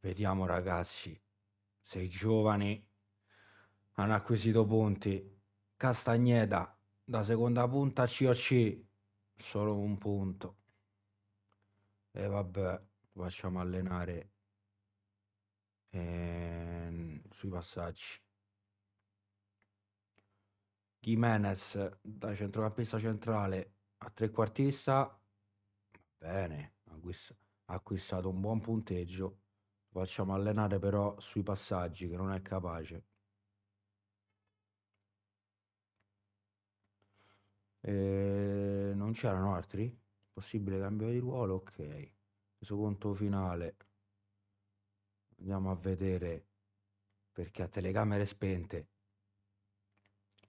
Vediamo ragazzi, sei giovane, hanno acquisito punti, Castagneda, da seconda punta COC, solo un punto. E vabbè, facciamo allenare e... Ehm, sui passaggi. Jimenez da centrocampista centrale a trequartista, bene, ha acquistato un buon punteggio facciamo allenare però sui passaggi che non è capace. E ehm, non c'erano altri? Possibile cambio di ruolo? Ok. Resoconto finale. Andiamo a vedere perché a telecamere spente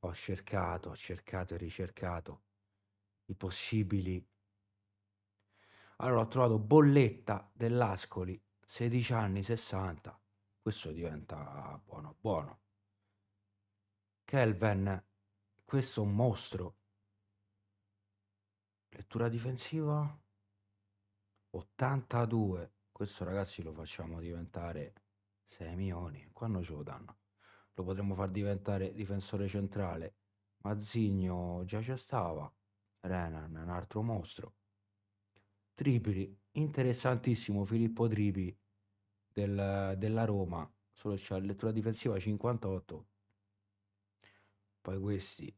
ho cercato, ho cercato e ricercato i possibili. Allora ho trovato bolletta dell'Ascoli 16 anni, 60, questo diventa buono, buono. Kelvin, questo è un mostro. Lettura difensiva 82. Questo ragazzi lo facciamo diventare 6 milioni. Quando ce lo danno? Lo potremmo far diventare difensore centrale. Mazzigno già c'è stava. Renan un altro mostro. Tripoli, interessantissimo Filippo Tripi del, della Roma, solo c'è lettura difensiva 58. Poi questi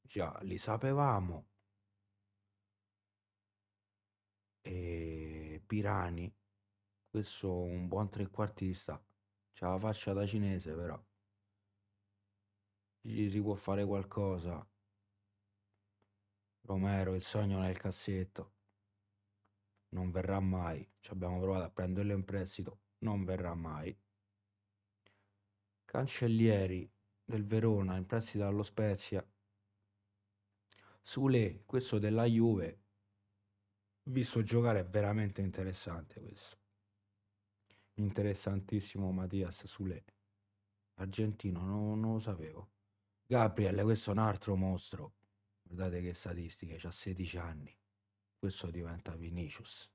già li sapevamo. E Pirani, questo un buon trequartista, c'ha la faccia da cinese però. Gli si può fare qualcosa. Romero, il sogno nel cassetto non verrà mai. Ci abbiamo provato a prenderlo in prestito, non verrà mai. Cancellieri del Verona in prestito allo Spezia. Sule, questo della Juve, visto giocare è veramente interessante questo. Interessantissimo Mattias Sule. Argentino, non, non lo sapevo. Gabriel, questo è un altro mostro. Guardate che statistiche, ha 16 anni questo diventa Vinicius.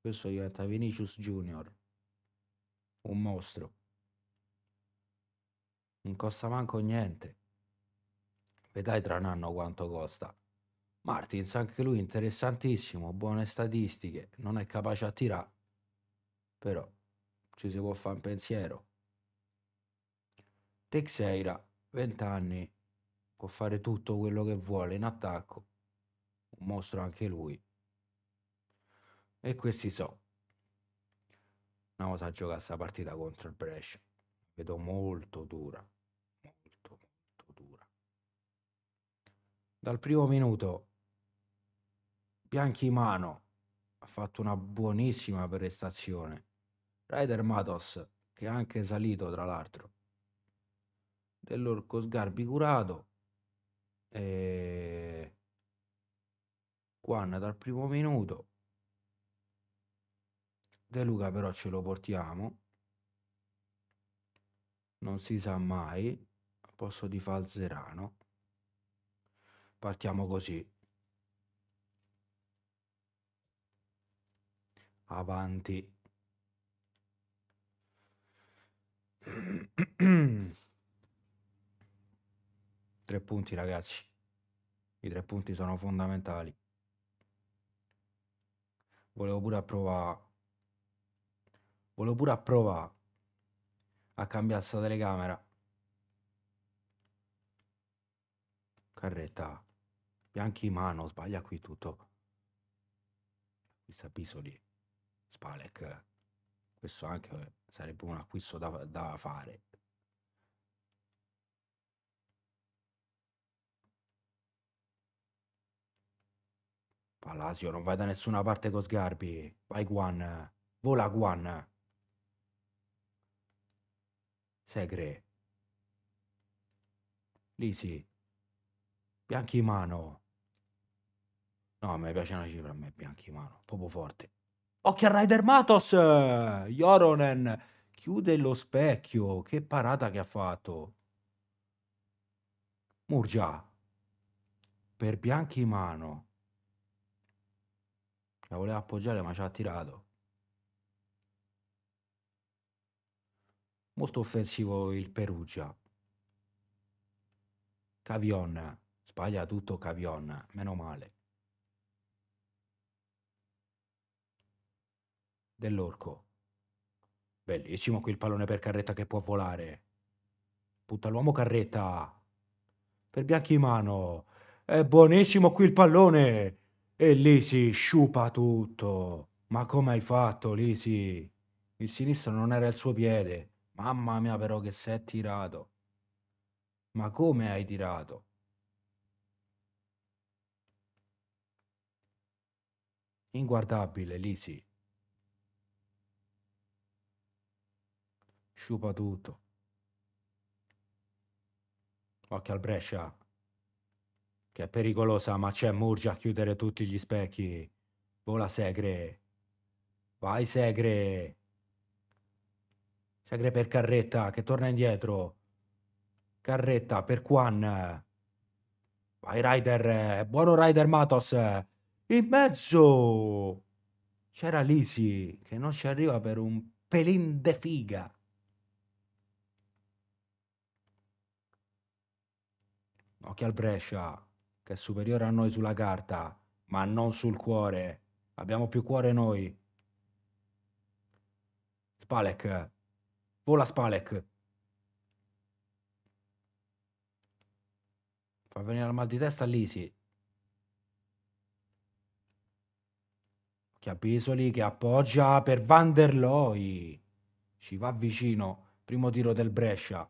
Questo diventa Vinicius Junior. Un mostro. Non costa manco niente. Vedrai tra un anno quanto costa. Martins, anche lui interessantissimo, buone statistiche, non è capace a tirare, però ci si può fare un pensiero. Teixeira, 20 anni, può fare tutto quello che vuole in attacco, un mostro anche lui. E questi so. Andiamo a giocare questa partita contro il Brescia. Vedo molto dura. Molto, molto dura. Dal primo minuto Bianchimano ha fatto una buonissima prestazione. Ryder Matos, che è anche salito tra l'altro. Dell'Orco Sgarbi curato. E Juan dal primo minuto. De Luca però ce lo portiamo. Non si sa mai. Posso di Falzerano. Partiamo così. Avanti. tre punti ragazzi. I tre punti sono fondamentali volevo pure provare. Volevo pure provare a cambiare sta telecamera. Carretta. Bianchi mano, sbaglia qui tutto. Questa Pisoli. Spalec. Questo anche eh, sarebbe un acquisto da, da fare. Palasio, non vai da nessuna parte con Sgarbi. Vai, Guan. Vola, Guan. Segre. Lisi. Bianchimano. No, mi piace una cifra a me, Bianchimano. Proprio forte. Occhio a Rider Matos! Joronen chiude lo specchio. Che parata che ha fatto. Murgia. Per Bianchimano. La voleva appoggiare ma ci ha tirato. Molto offensivo il Perugia. Cavion. Sbaglia tutto Cavion. Meno male. Dell'orco. Bellissimo qui il pallone per Carretta che può volare. Butta l'uomo Carretta. Per Bianchimano. È buonissimo qui il pallone. E lì si sciupa tutto. Ma come hai fatto, Lisi? Il sinistro non era il suo piede. Mamma mia, però, che sei tirato. Ma come hai tirato? Inguardabile, Lisi. Sciupa tutto. Occhio al Brescia che è pericolosa, ma c'è Murgia a chiudere tutti gli specchi. Vola Segre. Vai Segre. Segre per Carretta che torna indietro. Carretta per Quan. Vai Rider, buono Rider Matos. In mezzo c'era Lisi che non ci arriva per un pelin de figa. Occhio al Brescia che è superiore a noi sulla carta, ma non sul cuore. Abbiamo più cuore noi. Spalek. Vola Spalek. Fa venire il mal di testa Lisi. Che a Pisoli che appoggia per Van der Loi. Ci va vicino. Primo tiro del Brescia.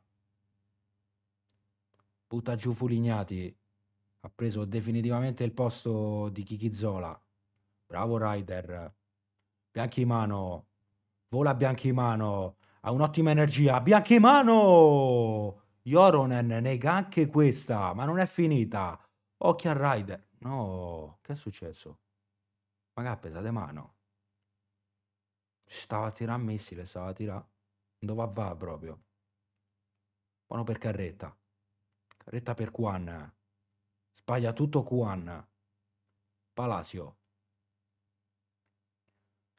Butta giù Fulignati ha preso definitivamente il posto di Zola. Bravo Ryder. Bianchimano. Vola Bianchimano. Ha un'ottima energia. Bianchimano! Joronen nega anche questa, ma non è finita. Occhio a Ryder. No, che è successo? Magà che ha mano? Stava a tirare missile, stava a tirare. Dove va proprio? Buono per carretta. Carretta per Quan tutto Juan, Palacio,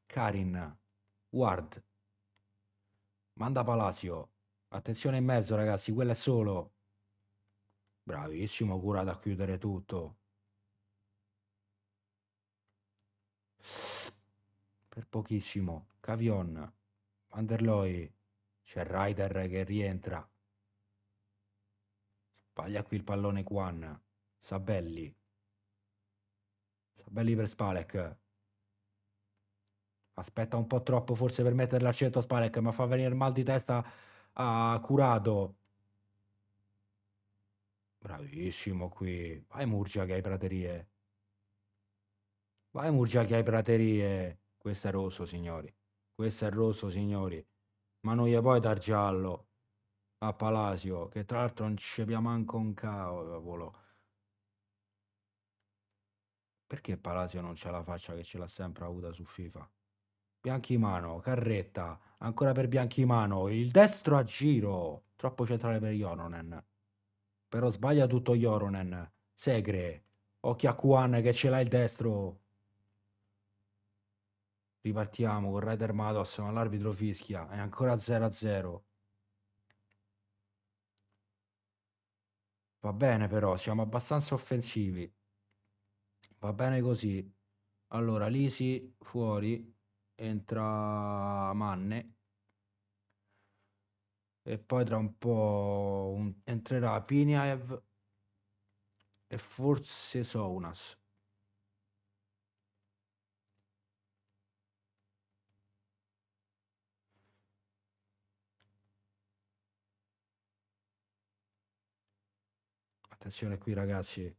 Karin, Ward, manda Palacio, attenzione in mezzo ragazzi, quello è solo, bravissimo curato a chiudere tutto. Per pochissimo, Cavion, Vanderloi, c'è Ryder che rientra, paglia qui il pallone Quan. Sabelli. Sabelli per Spalek. Aspetta un po' troppo forse per metterla al centro Spalek, ma fa venire mal di testa a Curato. Bravissimo qui. Vai Murgia che hai praterie. Vai Murgia che hai praterie. Questo è rosso, signori. Questo è rosso, signori. Ma non gli puoi dar giallo a Palacio, che tra l'altro non ci abbiamo manco un cavolo. Perché Palacio non c'ha la faccia che ce l'ha sempre avuta su FIFA? Bianchimano, Carretta, ancora per Bianchimano, il destro a giro, troppo centrale per Joronen. Però sbaglia tutto Joronen. Segre, occhio a Kuan che ce l'ha il destro. Ripartiamo con Ryder Matos, ma l'arbitro fischia, è ancora 0-0. Va bene però, siamo abbastanza offensivi va bene così. Allora, Lisi fuori, entra Manne e poi tra un po' un, entrerà Piniaev e forse Sounas. Attenzione qui ragazzi,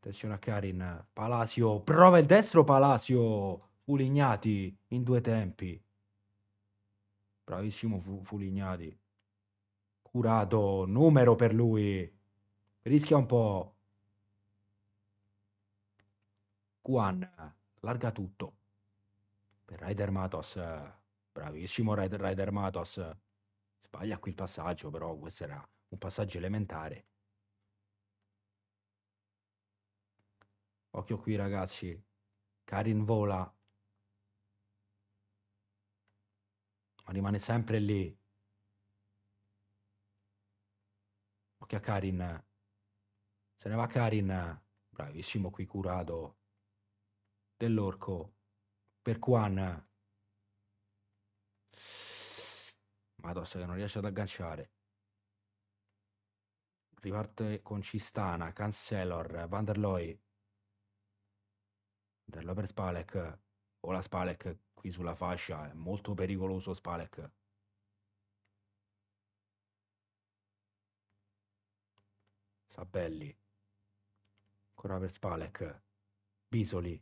Attenzione a Karin, Palacio, prova il destro Palacio, Fulignati in due tempi. Bravissimo Fulignati. Curato, numero per lui. Rischia un po'. Juan larga tutto per Raider Matos bravissimo Raider, Raider Matos sbaglia qui il passaggio però questo era un passaggio elementare Occhio qui ragazzi, Karin vola, ma rimane sempre lì. Occhio a Karin, se ne va Karin, bravissimo qui curato dell'orco, per Quan. Madossa che non riesce ad agganciare. Riparte con Cistana, Cancellor, Vanderloi per Spalek o la Spalek qui sulla fascia, è molto pericoloso Spalek. Sabelli, ancora per Spalek, Bisoli,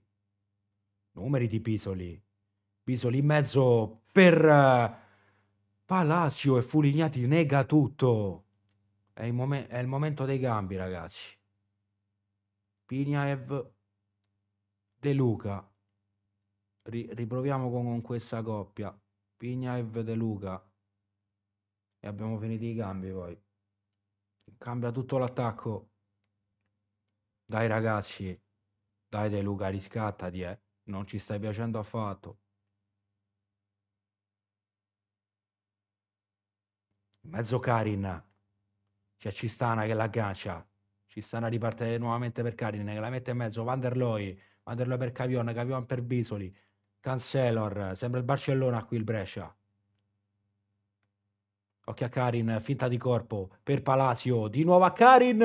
numeri di Bisoli, Bisoli in mezzo per eh, Palacio e Fulignati nega tutto. È il, momen- è il momento dei cambi, ragazzi. Pignaev De Luca. Ri- riproviamo con, con questa coppia. Pignaev De Luca. E abbiamo finito i cambi poi. Cambia tutto l'attacco. Dai ragazzi. Dai De Luca, riscattati, eh. Non ci stai piacendo affatto. mezzo Karin. C'è cioè, Cistana che l'aggancia. Cistana riparte nuovamente per Karin che la mette in mezzo. Van der Looy. Vanderlo per Cavione, Cavione per Bisoli, Cancelor, sembra il Barcellona qui il Brescia. Occhio a Karin, finta di corpo per Palacio, di nuovo a Karin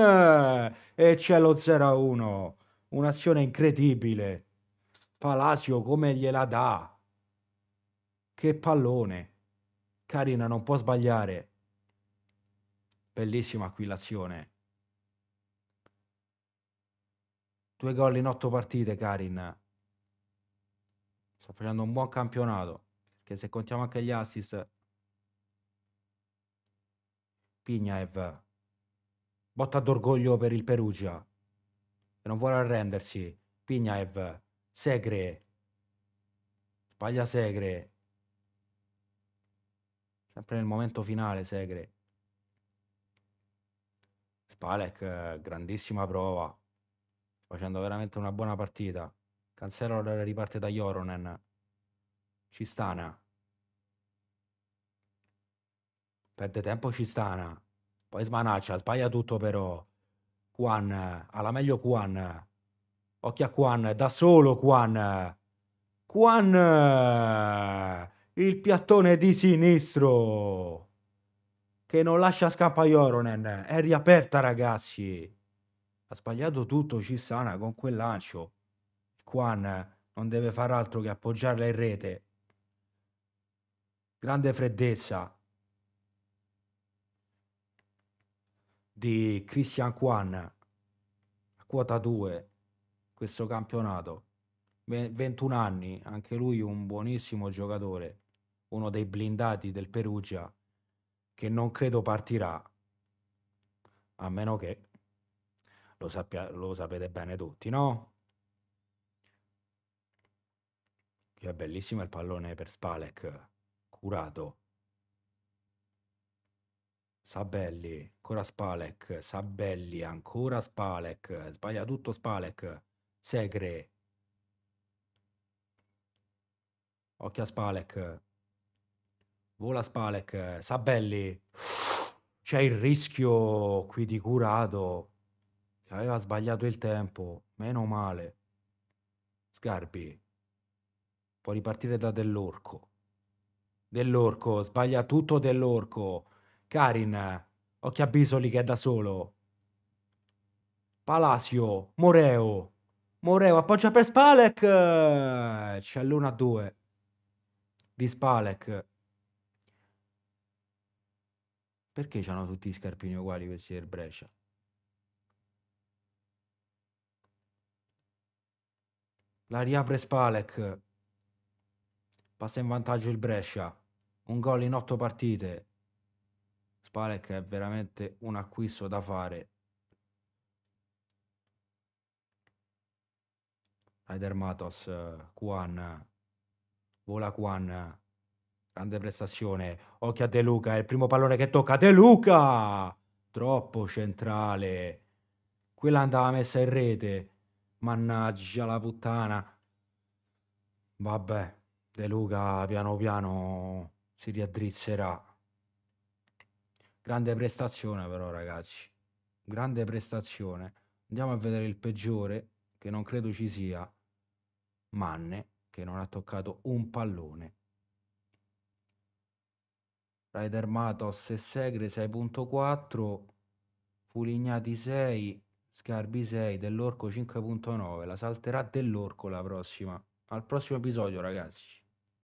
e c'è lo 0-1. Un'azione incredibile. Palacio come gliela dà. Che pallone. Karin non può sbagliare. Bellissima qui l'azione. Due gol in otto partite, Karin. Sta facendo un buon campionato. Perché se contiamo anche gli assist... Pignaev. Botta d'orgoglio per il Perugia. Che non vuole arrendersi. Pignaev. Segre. Sbaglia Segre. Sempre nel momento finale, Segre. Spalek, grandissima prova facendo veramente una buona partita. Cancelo riparte da Joronen. Cistana. Perde tempo Cistana. Poi smanaccia, sbaglia tutto però. Quan, alla meglio Quan. Occhio a Quan, da solo Quan. Quan, il piattone di sinistro. Che non lascia scappa Joronen. È riaperta ragazzi ha sbagliato tutto Cissana con quel lancio. Quan non deve far altro che appoggiarla in rete. Grande freddezza di Christian Quan a quota 2 questo campionato. 21 anni, anche lui un buonissimo giocatore, uno dei blindati del Perugia che non credo partirà a meno che lo, sappia- lo sapete bene tutti, no? Che è bellissimo il pallone per Spalek, curato. Sabelli, ancora Spalek, Sabelli, ancora Spalek, sbaglia tutto Spalek, Segre. Occhio a Spalek. Vola Spalek, Sabelli. C'è il rischio qui di curato aveva sbagliato il tempo, meno male. Sgarbi, può ripartire da dell'orco. Dell'orco, sbaglia tutto dell'orco. Karin, occhio a Bisoli che è da solo. Palacio, Moreo. Moreo appoggia per Spalek. C'è l'1 2 di Spalek. Perché hanno tutti i scarpini uguali questi del Brescia? La riapre Spalek. Passa in vantaggio il Brescia. Un gol in otto partite. Spalek è veramente un acquisto da fare. Aider Matos, Kwan, vola Kwan, grande prestazione, occhio a De Luca, è il primo pallone che tocca, De Luca, troppo centrale, quella andava messa in rete, Mannaggia la puttana. Vabbè, De Luca piano piano si riaddrizzerà. Grande prestazione però ragazzi, grande prestazione. Andiamo a vedere il peggiore, che non credo ci sia, Manne, che non ha toccato un pallone. Raider Matos e Segre 6.4, Fulignati 6, Scarbi 6 dell'orco 5.9, la salterà dell'orco la prossima. Al prossimo episodio, ragazzi.